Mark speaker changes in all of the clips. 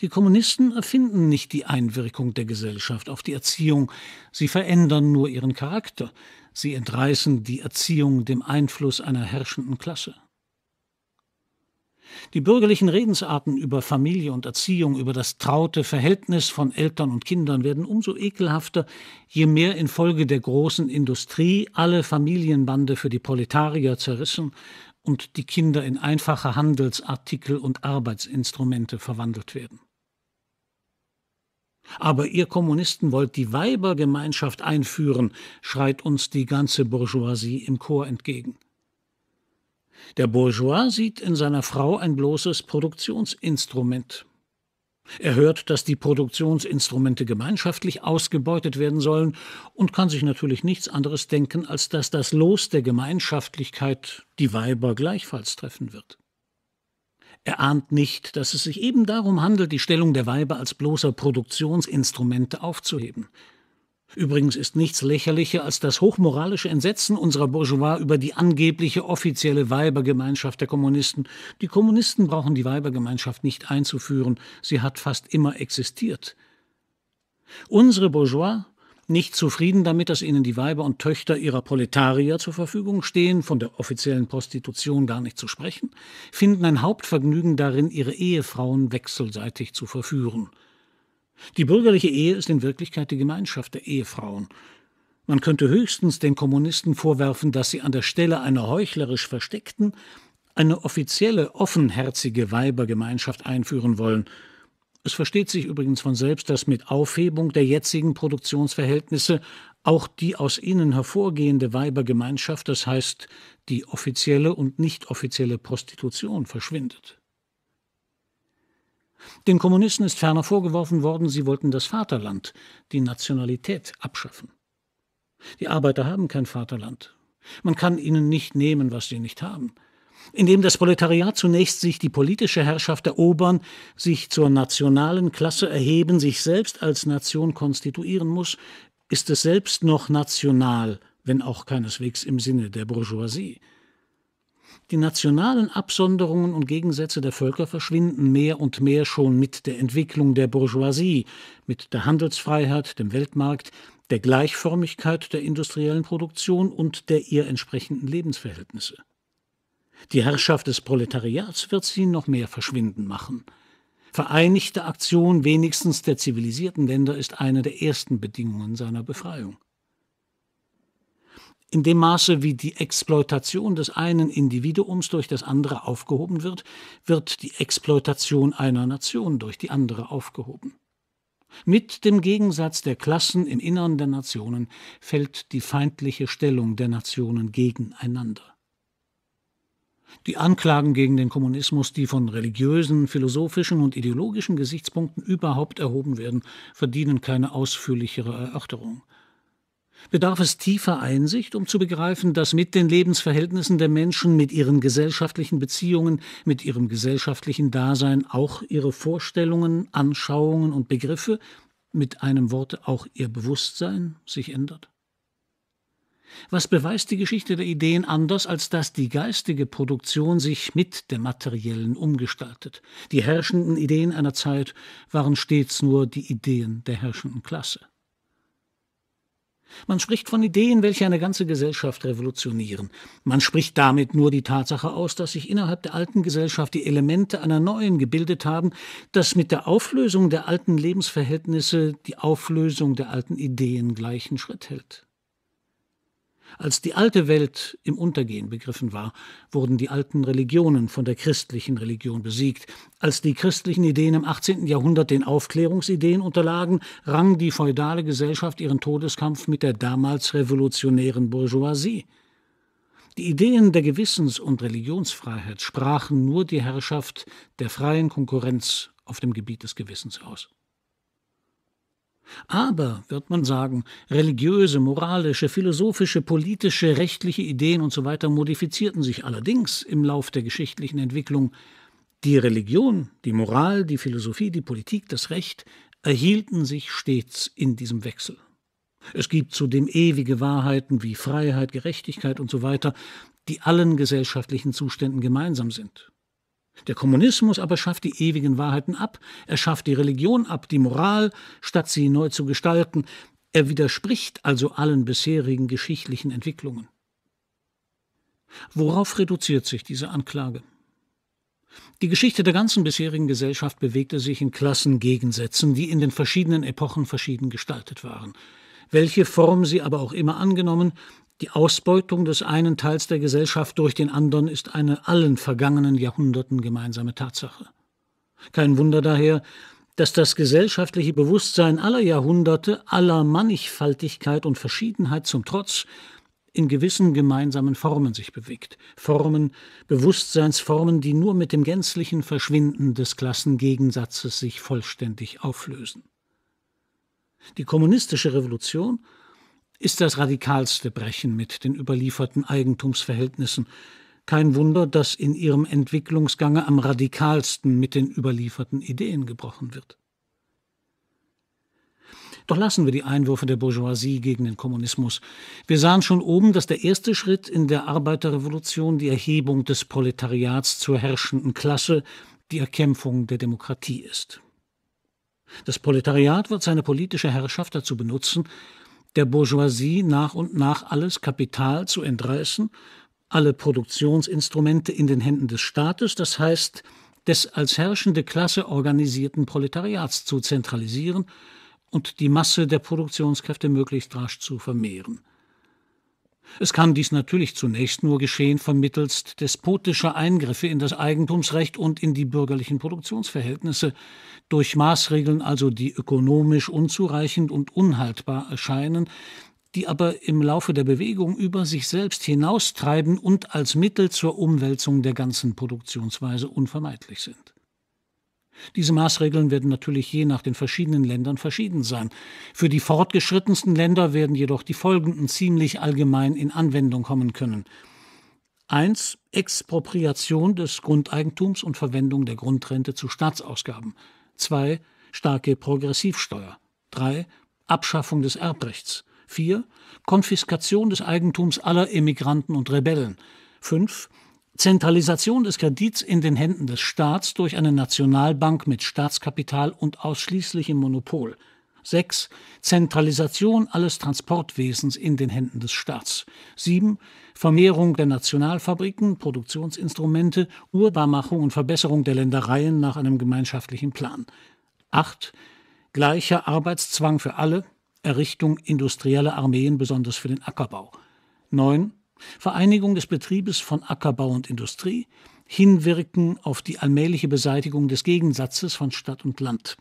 Speaker 1: Die Kommunisten erfinden nicht die Einwirkung der Gesellschaft auf die Erziehung, sie verändern nur ihren Charakter, sie entreißen die Erziehung dem Einfluss einer herrschenden Klasse. Die bürgerlichen Redensarten über Familie und Erziehung, über das traute Verhältnis von Eltern und Kindern werden umso ekelhafter, je mehr infolge der großen Industrie alle Familienbande für die Proletarier zerrissen und die Kinder in einfache Handelsartikel und Arbeitsinstrumente verwandelt werden. Aber ihr Kommunisten wollt die Weibergemeinschaft einführen, schreit uns die ganze Bourgeoisie im Chor entgegen. Der Bourgeois sieht in seiner Frau ein bloßes Produktionsinstrument. Er hört, dass die Produktionsinstrumente gemeinschaftlich ausgebeutet werden sollen und kann sich natürlich nichts anderes denken, als dass das Los der Gemeinschaftlichkeit die Weiber gleichfalls treffen wird. Er ahnt nicht, dass es sich eben darum handelt, die Stellung der Weiber als bloßer Produktionsinstrumente aufzuheben. Übrigens ist nichts lächerlicher als das hochmoralische Entsetzen unserer Bourgeois über die angebliche offizielle Weibergemeinschaft der Kommunisten. Die Kommunisten brauchen die Weibergemeinschaft nicht einzuführen, sie hat fast immer existiert. Unsere Bourgeois nicht zufrieden damit, dass ihnen die Weiber und Töchter ihrer Proletarier zur Verfügung stehen, von der offiziellen Prostitution gar nicht zu sprechen, finden ein Hauptvergnügen darin, ihre Ehefrauen wechselseitig zu verführen. Die bürgerliche Ehe ist in Wirklichkeit die Gemeinschaft der Ehefrauen. Man könnte höchstens den Kommunisten vorwerfen, dass sie an der Stelle einer heuchlerisch versteckten eine offizielle, offenherzige Weibergemeinschaft einführen wollen – es versteht sich übrigens von selbst, dass mit Aufhebung der jetzigen Produktionsverhältnisse auch die aus ihnen hervorgehende Weibergemeinschaft, das heißt die offizielle und nicht offizielle Prostitution, verschwindet. Den Kommunisten ist ferner vorgeworfen worden, sie wollten das Vaterland, die Nationalität abschaffen. Die Arbeiter haben kein Vaterland. Man kann ihnen nicht nehmen, was sie nicht haben indem das Proletariat zunächst sich die politische Herrschaft erobern, sich zur nationalen Klasse erheben, sich selbst als Nation konstituieren muss, ist es selbst noch national, wenn auch keineswegs im Sinne der Bourgeoisie. Die nationalen Absonderungen und Gegensätze der Völker verschwinden mehr und mehr schon mit der Entwicklung der Bourgeoisie, mit der Handelsfreiheit, dem Weltmarkt, der Gleichförmigkeit der industriellen Produktion und der ihr entsprechenden Lebensverhältnisse. Die Herrschaft des Proletariats wird sie noch mehr verschwinden machen. Vereinigte Aktion wenigstens der zivilisierten Länder ist eine der ersten Bedingungen seiner Befreiung. In dem Maße, wie die Exploitation des einen Individuums durch das andere aufgehoben wird, wird die Exploitation einer Nation durch die andere aufgehoben. Mit dem Gegensatz der Klassen im Innern der Nationen fällt die feindliche Stellung der Nationen gegeneinander. Die Anklagen gegen den Kommunismus, die von religiösen, philosophischen und ideologischen Gesichtspunkten überhaupt erhoben werden, verdienen keine ausführlichere Erörterung. Bedarf es tiefer Einsicht, um zu begreifen, dass mit den Lebensverhältnissen der Menschen, mit ihren gesellschaftlichen Beziehungen, mit ihrem gesellschaftlichen Dasein auch ihre Vorstellungen, Anschauungen und Begriffe, mit einem Wort auch ihr Bewusstsein sich ändert? Was beweist die Geschichte der Ideen anders, als dass die geistige Produktion sich mit der materiellen umgestaltet? Die herrschenden Ideen einer Zeit waren stets nur die Ideen der herrschenden Klasse. Man spricht von Ideen, welche eine ganze Gesellschaft revolutionieren. Man spricht damit nur die Tatsache aus, dass sich innerhalb der alten Gesellschaft die Elemente einer neuen gebildet haben, dass mit der Auflösung der alten Lebensverhältnisse die Auflösung der alten Ideen gleichen Schritt hält. Als die alte Welt im Untergehen begriffen war, wurden die alten Religionen von der christlichen Religion besiegt. Als die christlichen Ideen im 18. Jahrhundert den Aufklärungsideen unterlagen, rang die feudale Gesellschaft ihren Todeskampf mit der damals revolutionären Bourgeoisie. Die Ideen der Gewissens- und Religionsfreiheit sprachen nur die Herrschaft der freien Konkurrenz auf dem Gebiet des Gewissens aus. Aber, wird man sagen, religiöse, moralische, philosophische, politische, rechtliche Ideen usw. So modifizierten sich allerdings im Lauf der geschichtlichen Entwicklung. Die Religion, die Moral, die Philosophie, die Politik, das Recht erhielten sich stets in diesem Wechsel. Es gibt zudem ewige Wahrheiten wie Freiheit, Gerechtigkeit usw., so die allen gesellschaftlichen Zuständen gemeinsam sind. Der Kommunismus aber schafft die ewigen Wahrheiten ab, er schafft die Religion ab, die Moral, statt sie neu zu gestalten, er widerspricht also allen bisherigen geschichtlichen Entwicklungen. Worauf reduziert sich diese Anklage? Die Geschichte der ganzen bisherigen Gesellschaft bewegte sich in Klassengegensätzen, die in den verschiedenen Epochen verschieden gestaltet waren welche Form sie aber auch immer angenommen, die Ausbeutung des einen Teils der Gesellschaft durch den anderen ist eine allen vergangenen Jahrhunderten gemeinsame Tatsache. Kein Wunder daher, dass das gesellschaftliche Bewusstsein aller Jahrhunderte, aller Mannigfaltigkeit und Verschiedenheit zum Trotz in gewissen gemeinsamen Formen sich bewegt. Formen, Bewusstseinsformen, die nur mit dem gänzlichen Verschwinden des Klassengegensatzes sich vollständig auflösen. Die kommunistische Revolution ist das radikalste Brechen mit den überlieferten Eigentumsverhältnissen. Kein Wunder, dass in ihrem Entwicklungsgange am radikalsten mit den überlieferten Ideen gebrochen wird. Doch lassen wir die Einwürfe der Bourgeoisie gegen den Kommunismus. Wir sahen schon oben, dass der erste Schritt in der Arbeiterrevolution die Erhebung des Proletariats zur herrschenden Klasse, die Erkämpfung der Demokratie ist. Das Proletariat wird seine politische Herrschaft dazu benutzen, der Bourgeoisie nach und nach alles Kapital zu entreißen, alle Produktionsinstrumente in den Händen des Staates, das heißt des als herrschende Klasse organisierten Proletariats zu zentralisieren und die Masse der Produktionskräfte möglichst rasch zu vermehren. Es kann dies natürlich zunächst nur geschehen vermittelst despotischer Eingriffe in das Eigentumsrecht und in die bürgerlichen Produktionsverhältnisse, durch Maßregeln also, die ökonomisch unzureichend und unhaltbar erscheinen, die aber im Laufe der Bewegung über sich selbst hinaustreiben und als Mittel zur Umwälzung der ganzen Produktionsweise unvermeidlich sind. Diese Maßregeln werden natürlich je nach den verschiedenen Ländern verschieden sein. Für die fortgeschrittensten Länder werden jedoch die folgenden ziemlich allgemein in Anwendung kommen können. 1. Expropriation des Grundeigentums und Verwendung der Grundrente zu Staatsausgaben. 2. Starke Progressivsteuer. 3. Abschaffung des Erbrechts. 4. Konfiskation des Eigentums aller Emigranten und Rebellen. 5. Zentralisation des Kredits in den Händen des Staats durch eine Nationalbank mit Staatskapital und ausschließlichem Monopol. 6. Zentralisation alles Transportwesens in den Händen des Staats. 7. Vermehrung der Nationalfabriken, Produktionsinstrumente, Urbarmachung und Verbesserung der Ländereien nach einem gemeinschaftlichen Plan. 8. Gleicher Arbeitszwang für alle, Errichtung industrieller Armeen besonders für den Ackerbau. 9. Vereinigung des Betriebes von Ackerbau und Industrie, Hinwirken auf die allmähliche Beseitigung des Gegensatzes von Stadt und Land.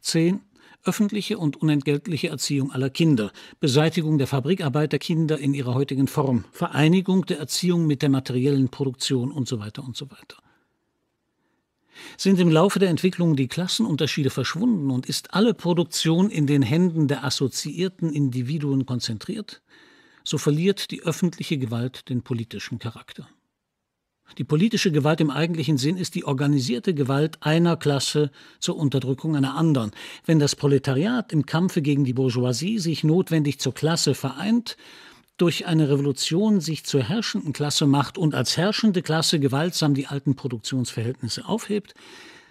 Speaker 1: 10. Öffentliche und unentgeltliche Erziehung aller Kinder, Beseitigung der Fabrikarbeiterkinder in ihrer heutigen Form, Vereinigung der Erziehung mit der materiellen Produktion und so weiter und so weiter. Sind im Laufe der Entwicklung die Klassenunterschiede verschwunden und ist alle Produktion in den Händen der assoziierten Individuen konzentriert? so verliert die öffentliche Gewalt den politischen Charakter. Die politische Gewalt im eigentlichen Sinn ist die organisierte Gewalt einer Klasse zur Unterdrückung einer anderen. Wenn das Proletariat im Kampfe gegen die Bourgeoisie sich notwendig zur Klasse vereint, durch eine Revolution sich zur herrschenden Klasse macht und als herrschende Klasse gewaltsam die alten Produktionsverhältnisse aufhebt,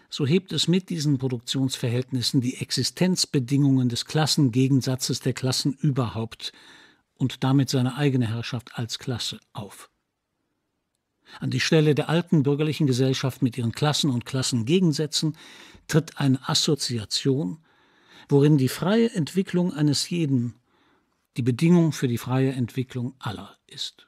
Speaker 1: so hebt es mit diesen Produktionsverhältnissen die Existenzbedingungen des Klassengegensatzes der Klassen überhaupt und damit seine eigene Herrschaft als Klasse auf. An die Stelle der alten bürgerlichen Gesellschaft mit ihren Klassen und Klassengegensätzen tritt eine Assoziation, worin die freie Entwicklung eines jeden die Bedingung für die freie Entwicklung aller ist.